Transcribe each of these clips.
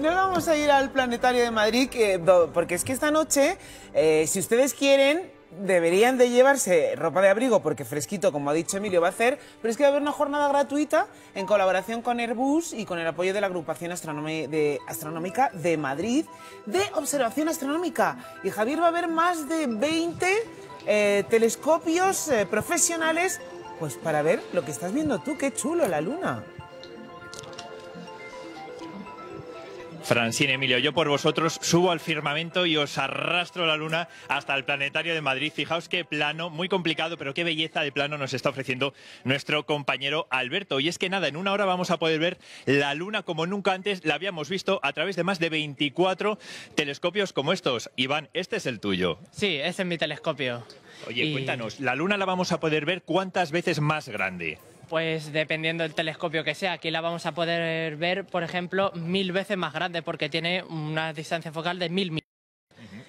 No vamos a ir al Planetario de Madrid, porque es que esta noche, eh, si ustedes quieren, deberían de llevarse ropa de abrigo porque fresquito, como ha dicho Emilio, va a hacer, pero es que va a haber una jornada gratuita en colaboración con Airbus y con el apoyo de la agrupación astronómica de Madrid de observación astronómica. Y Javier va a ver más de 20 eh, telescopios eh, profesionales pues para ver lo que estás viendo tú, qué chulo la luna. Francine Emilio, yo por vosotros subo al firmamento y os arrastro la luna hasta el planetario de Madrid. Fijaos qué plano, muy complicado, pero qué belleza de plano nos está ofreciendo nuestro compañero Alberto. Y es que nada, en una hora vamos a poder ver la luna como nunca antes la habíamos visto a través de más de 24 telescopios como estos. Iván, este es el tuyo. Sí, ese es mi telescopio. Oye, cuéntanos, la luna la vamos a poder ver cuántas veces más grande. Pues dependiendo del telescopio que sea, aquí la vamos a poder ver, por ejemplo, mil veces más grande porque tiene una distancia focal de mil mil.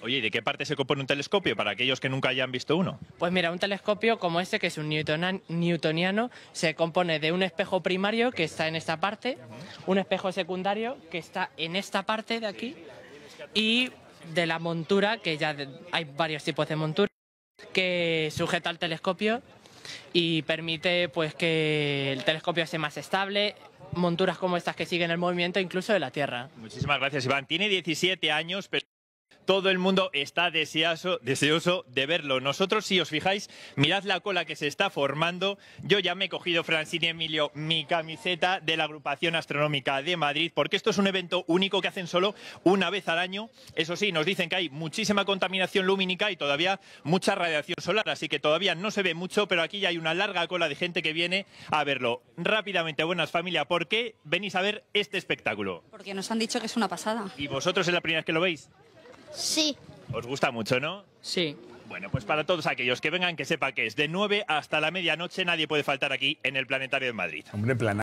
Oye, de qué parte se compone un telescopio para aquellos que nunca hayan visto uno? Pues mira, un telescopio como este, que es un newtoniano, se compone de un espejo primario que está en esta parte, un espejo secundario que está en esta parte de aquí y de la montura, que ya hay varios tipos de montura, que sujeta al telescopio y permite pues que el telescopio sea más estable, monturas como estas que siguen el movimiento incluso de la Tierra. Muchísimas gracias, Iván. Tiene 17 años, todo el mundo está deseoso, deseoso de verlo. Nosotros, si os fijáis, mirad la cola que se está formando. Yo ya me he cogido, Francine Emilio, mi camiseta de la agrupación astronómica de Madrid, porque esto es un evento único que hacen solo una vez al año. Eso sí, nos dicen que hay muchísima contaminación lumínica y todavía mucha radiación solar, así que todavía no se ve mucho, pero aquí ya hay una larga cola de gente que viene a verlo. Rápidamente, buenas familia, ¿por qué venís a ver este espectáculo? Porque nos han dicho que es una pasada. ¿Y vosotros es la primera vez que lo veis? Sí. ¿Os gusta mucho, no? Sí. Bueno, pues para todos aquellos que vengan, que sepa que es de 9 hasta la medianoche, nadie puede faltar aquí en el Planetario de Madrid. Hombre,